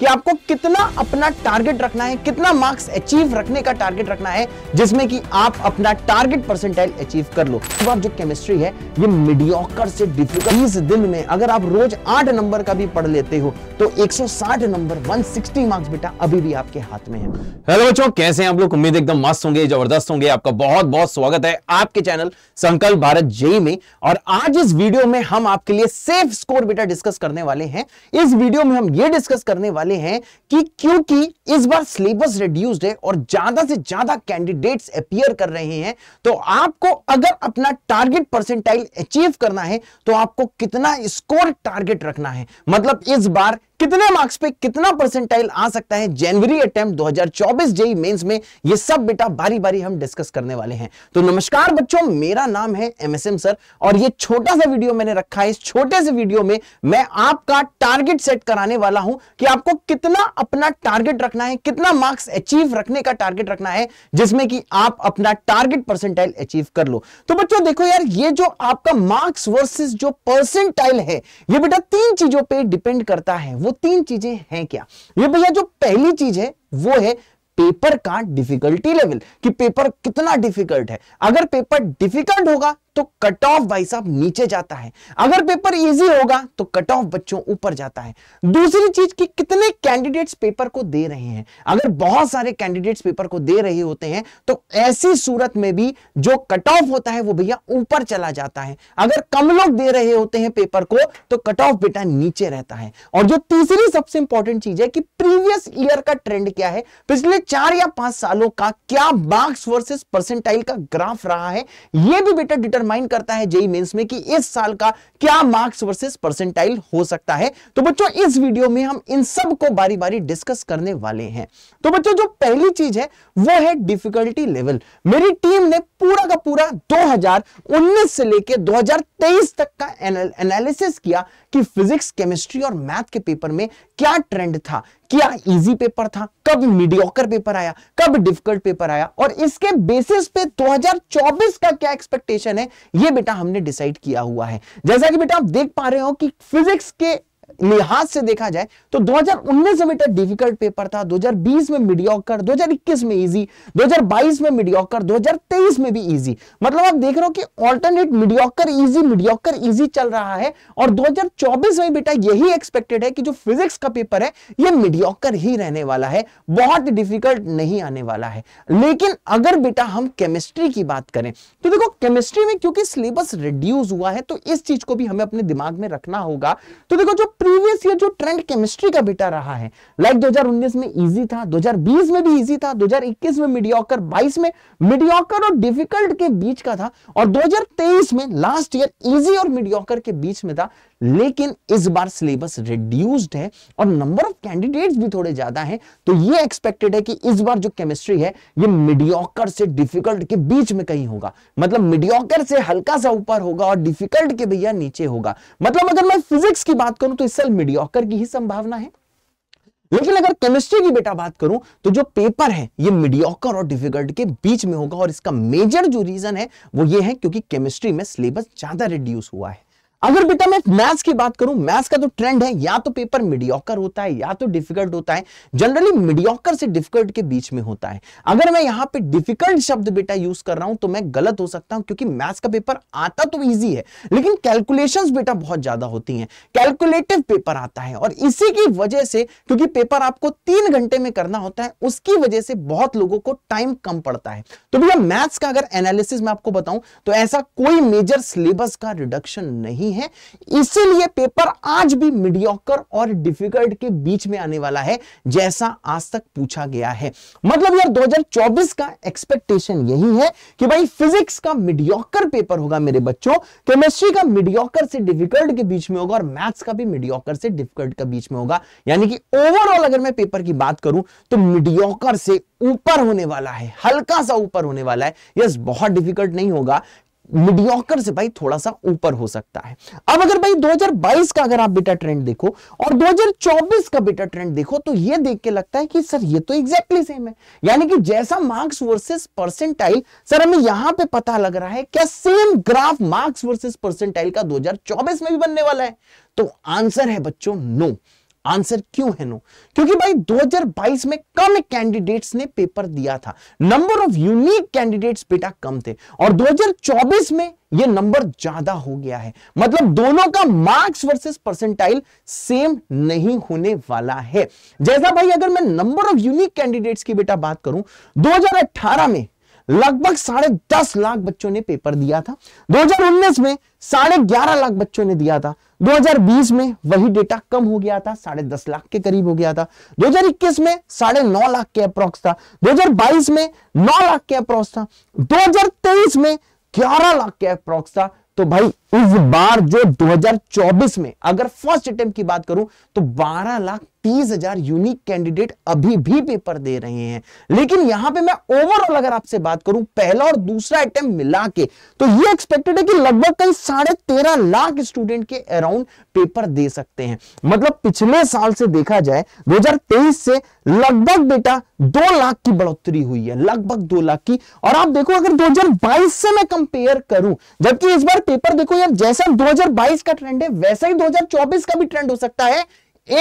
कि आपको कितना अपना टारगेट रखना है कितना मार्क्स अचीव रखने का टारगेट रखना है जिसमें कि आप अपना टारगेट परसेंटाइल अचीव कर लो तो आप जो केमिस्ट्री है ये मीडियोकर से डिफिकल्ट इस दिन में अगर आप रोज आठ नंबर का भी पढ़ लेते हो तो 160 नंबर 160 मार्क्स बेटा अभी भी आपके हाथ में है हेलो बच्चों कैसे हैं आप लोग उम्मीद एकदम मस्त होंगे जबरदस्त होंगे आपका बहुत बहुत स्वागत है आपके चैनल संकल्प भारत जेई में और आज इस वीडियो में हम आपके लिए सेफ स्कोर बेटा डिस्कस करने वाले हैं इस वीडियो में हम ये डिस्कस करने वाले वाले हैं कि क्योंकि इस बार सिलेबस रिड्यूस्ड है और ज्यादा से ज्यादा कैंडिडेट्स अपियर कर रहे हैं तो आपको अगर अपना टारगेट परसेंटाइल अचीव करना है तो आपको कितना स्कोर टारगेट रखना है मतलब इस बार कितने मार्क्स पे कितना परसेंटाइल आ सकता है जनवरी अटेम्प्ट 2024 जेई मेंस में ये सब बेटा बारी बारी हम डिस्कस करने वाले हैं तो नमस्कार बच्चों मेरा नाम है एमएसएम सर और ये छोटा सा वीडियो मैंने रखा है इस छोटे से वीडियो में मैं आपका टारगेट सेट कराने वाला हूं कि आपको कितना अपना टारगेट रखना है कितना मार्क्स अचीव रखने का टारगेट रखना है जिसमें कि आप अपना टारगेट परसेंटाइल अचीव कर लो तो बच्चों देखो यार ये जो आपका मार्क्स वर्सेस जो परसेंटाइल है ये बेटा तीन चीजों पे डिपेंड करता है वो तीन चीजें हैं क्या ये भैया जो पहली चीज है वो है पेपर का डिफिकल्टी लेवल कि पेपर कितना डिफिकल्ट है अगर पेपर डिफिकल्ट होगा तो कट ऑफ भाई साहब नीचे जाता है अगर पेपर इजी होगा तो कट ऑफ बच्चों ऊपर जाता है दूसरी चीज कि कितने कैंडिडेट्स पेपर को दे रहे हैं अगर बहुत सारे कैंडिडेट्स पेपर को दे रहे होते हैं तो ऐसी सूरत में भी जो कट ऑफ होता है वो भैया ऊपर चला जाता है अगर कम लोग दे रहे होते हैं पेपर को तो कट ऑफ बेटा नीचे रहता है और जो तीसरी सबसे इंपॉर्टेंट चीज है कि प्रीवियस ईयर का ट्रेंड क्या है पिछले चार या पांच सालों का क्या मार्क्स वर्सेस परसेंटाइल का ग्राफ रहा है यह भी बेटा डिटर्म डिटरमाइन करता है जेई मेंस में कि इस साल का क्या मार्क्स वर्सेस परसेंटाइल हो सकता है तो बच्चों इस वीडियो में हम इन सब को बारी बारी डिस्कस करने वाले हैं तो बच्चों जो पहली चीज है वो है डिफिकल्टी लेवल मेरी टीम ने पूरा का पूरा 2019 से लेकर 2023 तक का एनालिसिस किया कि फिजिक्स केमिस्ट्री और मैथ के पेपर में क्या ट्रेंड था क्या इजी पेपर था कब मीडियोकर पेपर आया कब डिफिकल्ट पेपर आया और इसके बेसिस पे 2024 का क्या एक्सपेक्टेशन है ये बेटा हमने डिसाइड किया हुआ है जैसा कि बेटा आप देख पा रहे हो कि फिजिक्स के लिहाज से देखा जाए तो 2019 में बेटा डिफिकल्ट पेपर था 2020 में मीडियोकर 2021 में इजी 2022 में मीडियोकर 2023 में भी इजी मतलब आप देख रहे हो कि alternate mediocre easy mediocre easy चल रहा है और 2024 में बेटा यही एक्सपेक्टेड है कि जो फिजिक्स का पेपर है ये मीडियोकर ही रहने वाला है बहुत डिफिकल्ट नहीं आने वाला है लेकिन अगर बेटा हम केमिस्ट्री की बात करें तो देखो केमिस्ट्री में क्योंकि सिलेबस रिड्यूस हुआ है तो इस चीज को भी हमें अपने दिमाग में रखना होगा तो देखो जो प्रीवियस ईयर जो ट्रेंड केमिस्ट्री का बेटा रहा है लाइक like 2019 में इजी था 2020 में भी इजी था 2021 में मीडियोकर 22 में मीडियोकर और डिफिकल्ट के बीच का था और 2023 में लास्ट ईयर इजी और मीडियोकर के बीच में था लेकिन इस बार सिलेबस रिड्यूस्ड है और नंबर ऑफ कैंडिडेट्स भी थोड़े ज्यादा हैं तो ये एक्सपेक्टेड है कि इस बार जो केमिस्ट्री है ये मिडियोकर से डिफिकल्ट के बीच में कहीं होगा मतलब मिडियोकर से हल्का सा ऊपर होगा और डिफिकल्ट के भैया नीचे होगा मतलब अगर मैं फिजिक्स की बात करूं तो इस साल मिडियोकर की ही संभावना है लेकिन अगर केमिस्ट्री की बेटा बात करूं तो जो पेपर है ये मीडियोकर और डिफिकल्ट के बीच में होगा और इसका मेजर जो रीजन है वो ये है क्योंकि केमिस्ट्री में सिलेबस ज्यादा रिड्यूस हुआ है अगर बेटा मैं मैथ्स की बात करूं मैथ्स का तो ट्रेंड है या तो पेपर मीडियोकर होता है या तो डिफिकल्ट होता है जनरली मीडियोकर से डिफिकल्ट के बीच में होता है अगर मैं यहां पे डिफिकल्ट शब्द बेटा यूज कर रहा हूं तो मैं गलत हो सकता हूं क्योंकि मैथ्स का पेपर आता तो ईजी है लेकिन कैलकुलेशन बेटा बहुत ज्यादा होती है कैलकुलेटिव पेपर आता है और इसी की वजह से क्योंकि पेपर आपको तीन घंटे में करना होता है उसकी वजह से बहुत लोगों को टाइम कम पड़ता है तो भैया मैथ्स का अगर एनालिसिस मैं आपको बताऊं तो ऐसा कोई मेजर सिलेबस का रिडक्शन नहीं नहीं है इसीलिए पेपर आज भी मीडियोकर और डिफिकल्ट के बीच में आने वाला है जैसा आज तक पूछा गया है मतलब यार 2024 का एक्सपेक्टेशन यही है कि भाई फिजिक्स का मीडियोकर पेपर होगा मेरे बच्चों केमिस्ट्री का मीडियोकर से डिफिकल्ट के बीच में होगा और मैथ्स का भी मीडियोकर से डिफिकल्ट के बीच में होगा यानी कि ओवरऑल अगर मैं पेपर की बात करूं तो मीडियोकर से ऊपर होने वाला है हल्का सा ऊपर होने वाला है यस बहुत डिफिकल्ट नहीं होगा मीडियोकर से भाई थोड़ा सा ऊपर हो सकता है अब अगर भाई 2022 का अगर आप बेटा ट्रेंड देखो और 2024 का बेटा ट्रेंड देखो तो ये देख के लगता है कि सर ये तो एग्जैक्टली exactly सेम है यानी कि जैसा मार्क्स वर्सेस परसेंटाइल सर हमें यहां पे पता लग रहा है क्या same graph marks versus percentile का 2024 में भी बनने वाला है तो आंसर है बच्चों नो no. आंसर क्यों है नो क्योंकि भाई 2022 में कम कैंडिडेट्स ने पेपर दिया था नंबर ऑफ यूनिक कैंडिडेट्स बेटा कम थे और 2024 में ये नंबर ज्यादा हो गया है मतलब दोनों का मार्क्स वर्सेस परसेंटाइल सेम नहीं होने वाला है जैसा भाई अगर मैं नंबर ऑफ यूनिक कैंडिडेट्स की बेटा बात करूं 2018 में लगभग साढ़े दस लाख बच्चों ने पेपर दिया था 2019 में साढ़े ग्यारह लाख बच्चों ने दिया था 2020 में वही डेटा कम हो गया था साढ़े दस लाख के करीब हो गया था 2021 में साढ़े नौ लाख के अप्रोक्स था 2022 में नौ लाख के अप्रोक्स था 2023 में ग्यारह लाख के अप्रोक्स था तो भाई इस बार जो 2024 में अगर फर्स्ट अटेम्प्ट की बात करूं तो बारह लाख तीस हजार यूनिक कैंडिडेट अभी भी पेपर दे रहे हैं लेकिन यहां पे मैं ओवरऑल अगर आपसे बात करूं पहला और दूसरा अटेम्प्ट मिला के तो ये एक्सपेक्टेड है कि लगभग कहीं साढ़े तेरह लाख स्टूडेंट के अराउंड पेपर दे सकते हैं मतलब पिछले साल से देखा जाए दो से लगभग बेटा दो लाख की बढ़ोतरी हुई है लगभग दो लाख की और आप देखो अगर दो से मैं कंपेयर करूं जबकि इस बार पेपर देखो देखो यार जैसा 2022 का ट्रेंड है वैसा ही 2024 का भी ट्रेंड हो सकता है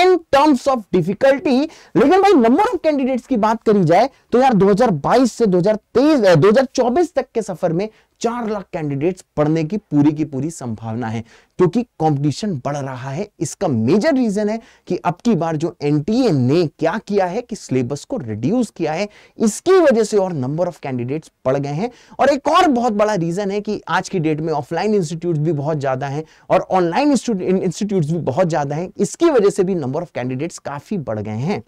इन टर्म्स ऑफ डिफिकल्टी लेकिन भाई नंबर ऑफ कैंडिडेट्स की बात करी जाए तो यार 2022 से 2023 2024 तक के सफर में चार लाख कैंडिडेट्स पढ़ने की पूरी की पूरी संभावना है क्योंकि कंपटीशन बढ़ रहा है इसका मेजर रीजन है कि अब की बार जो एनटीए ने क्या किया है कि सिलेबस को रिड्यूस किया है इसकी वजह से और नंबर ऑफ कैंडिडेट्स पढ़ गए हैं और एक और बहुत बड़ा रीजन है कि आज की डेट में ऑफलाइन इंस्टीट्यूट भी बहुत ज्यादा है और ऑनलाइन इंस्टीट्यूट भी बहुत ज्यादा है इसकी वजह से भी नंबर ऑफ कैंडिडेट्स काफी बढ़ गए हैं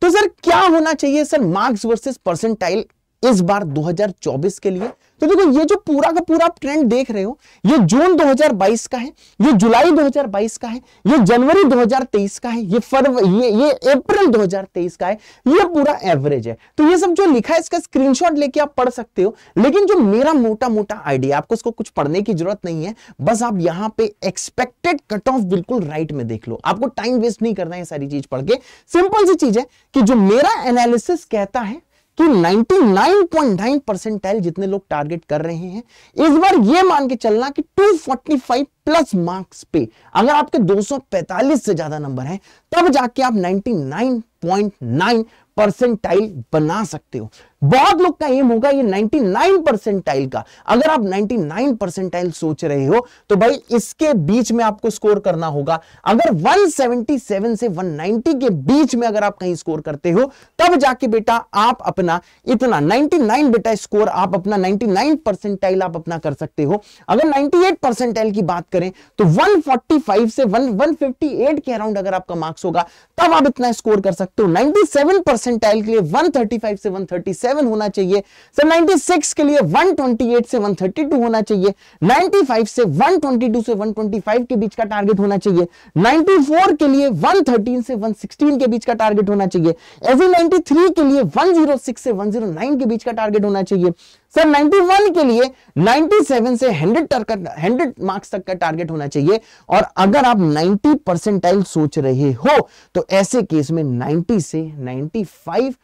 तो सर क्या होना चाहिए सर मार्क्स वर्सेस परसेंटाइल इस बार 2024 के लिए तो देखो ये जो पूरा का पूरा आप ट्रेंड देख रहे हो ये जून 2022 का है ये जुलाई 2022 का है ये जनवरी 2023 का है ये फरवरी ये ये अप्रैल 2023 का है ये पूरा एवरेज है तो ये सब जो लिखा है इसका स्क्रीनशॉट लेके आप पढ़ सकते हो लेकिन जो मेरा मोटा मोटा आइडिया आपको इसको कुछ पढ़ने की जरूरत नहीं है बस आप यहाँ पे एक्सपेक्टेड कट ऑफ बिल्कुल राइट में देख लो आपको टाइम वेस्ट नहीं करना है सारी चीज पढ़ के सिंपल सी चीज है कि जो मेरा एनालिसिस कहता है कि 99.9 परसेंटाइल जितने लोग टारगेट कर रहे हैं इस बार ये मान के चलना कि 245 प्लस मार्क्स पे अगर आपके 245 से ज्यादा नंबर है तब जाके आप 99.9 परसेंटाइल बना सकते हो बहुत लोग का एम होगा ये 99 परसेंटाइल का अगर आप 99 परसेंटाइल सोच रहे हो तो भाई इसके बीच में आपको स्कोर करना होगा अगर 177 से 190 के बीच में अगर आप कहीं स्कोर करते हो तब जाके बेटा आप अपना इतना 99 बेटा स्कोर आप अपना 99 परसेंटाइल आप अपना कर सकते हो अगर 98 परसेंटाइल की बात करें तो 145 से 1 158 के अराउंड अगर आपका मार्क्स मार्क्स होगा तब आप इतना स्कोर कर सकते हो 97 परसेंटाइल के लिए 135 से 137 होना चाहिए सर 96 के लिए 128 से 132 होना चाहिए 95 से 122 से 125 के बीच का टारगेट होना चाहिए 94 के लिए 113 से 116 के बीच का टारगेट होना चाहिए एवी 93 के लिए 106 से 109 के बीच का टारगेट होना चाहिए सर 91 के लिए 97 से 100 हंड्रेड मार्क्स तक का टारगेट होना चाहिए और अगर आप 90 परसेंटाइल सोच रहे हो तो ऐसे केस में 90 से 95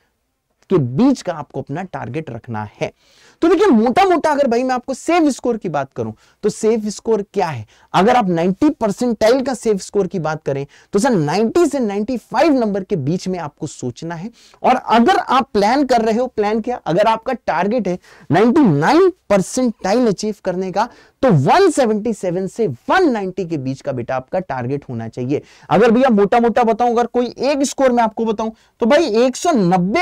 के बीच का आपको अपना टारगेट रखना है तो देखिए मोटा मोटा अगर भाई मैं आपको सेव स्कोर की बात करूं तो सेव स्कोर क्या है अगर आप 90 परसेंटाइल का सेव स्कोर की बात करें तो सर 90 से 95 नंबर के बीच में आपको सोचना है और अगर आप प्लान कर रहे हो प्लान क्या अगर आपका टारगेट है 99 परसेंटाइल अचीव करने का तो 177 से 190 के बीच का बेटा आपका टारगेट होना चाहिए अगर भैया मोटा मोटा बताऊं अगर कोई एक स्कोर में आपको बताऊं तो भाई एक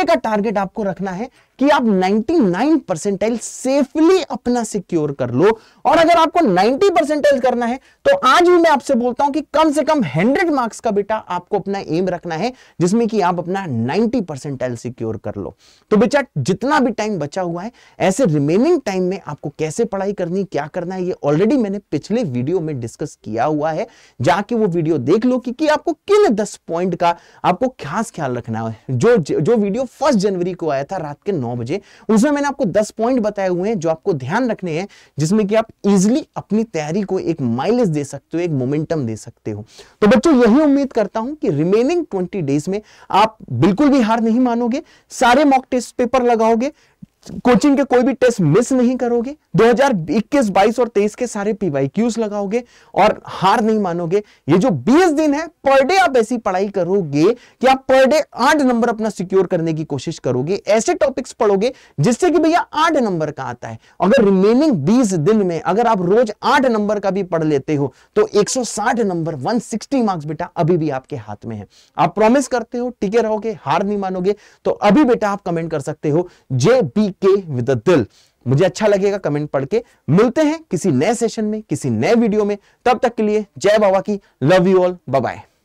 का टारगेट आपको रखना है कि आप 99 परसेंटाइल सेफली अपना सिक्योर कर लो और अगर आपको 90 परसेंटाइल करना है तो आज भी मैं आपसे बोलता हूं कि कम से कम 100 मार्क्स का बेटा आपको अपना एम रखना है जिसमें कि आप अपना 90 परसेंटाइल सिक्योर कर लो तो बेटा जितना भी टाइम बचा हुआ है ऐसे रिमेनिंग टाइम में आपको कैसे पढ़ाई करनी क्या करना है ये ऑलरेडी मैंने पिछले वीडियो में डिस्कस किया हुआ है जाके वो वीडियो देख लो कि, कि आपको किन दस पॉइंट का आपको खास ख्याल रखना है जो जो वीडियो फर्स्ट जनवरी को आया था रात के नौ बजे उसमें मैंने आपको दस पॉइंट बताए हुए हैं जो आपको ध्यान रखने हैं जिसमें कि आप इजिली अपनी तैयारी को एक माइलेज दे सकते हो एक मोमेंटम दे सकते हो तो बच्चों यही उम्मीद करता हूं कि रिमेनिंग ट्वेंटी डेज में आप बिल्कुल भी हार नहीं मानोगे सारे मॉक टेस्ट पेपर लगाओगे कोचिंग के कोई भी टेस्ट मिस नहीं करोगे 2021, 22 और 23 के सारे पीवाईक्यूज लगाओगे और हार नहीं मानोगे ये जो 20 दिन है पर डे आप ऐसी पढ़ाई करोगे कि आप पर डे आठ नंबर अपना सिक्योर करने की कोशिश करोगे ऐसे टॉपिक्स पढ़ोगे जिससे कि भैया आठ नंबर का आता है अगर रिमेनिंग 20 दिन में अगर आप रोज आठ नंबर का भी पढ़ लेते हो तो एक नंबर वन मार्क्स बेटा अभी भी आपके हाथ में है आप प्रोमिस करते हो टिके रहोगे हार नहीं मानोगे तो अभी बेटा आप कमेंट कर सकते हो जे बी के विद दिल मुझे अच्छा लगेगा कमेंट पढ़ के मिलते हैं किसी नए सेशन में किसी नए वीडियो में तब तक के लिए जय बाबा की लव यू ऑल बाय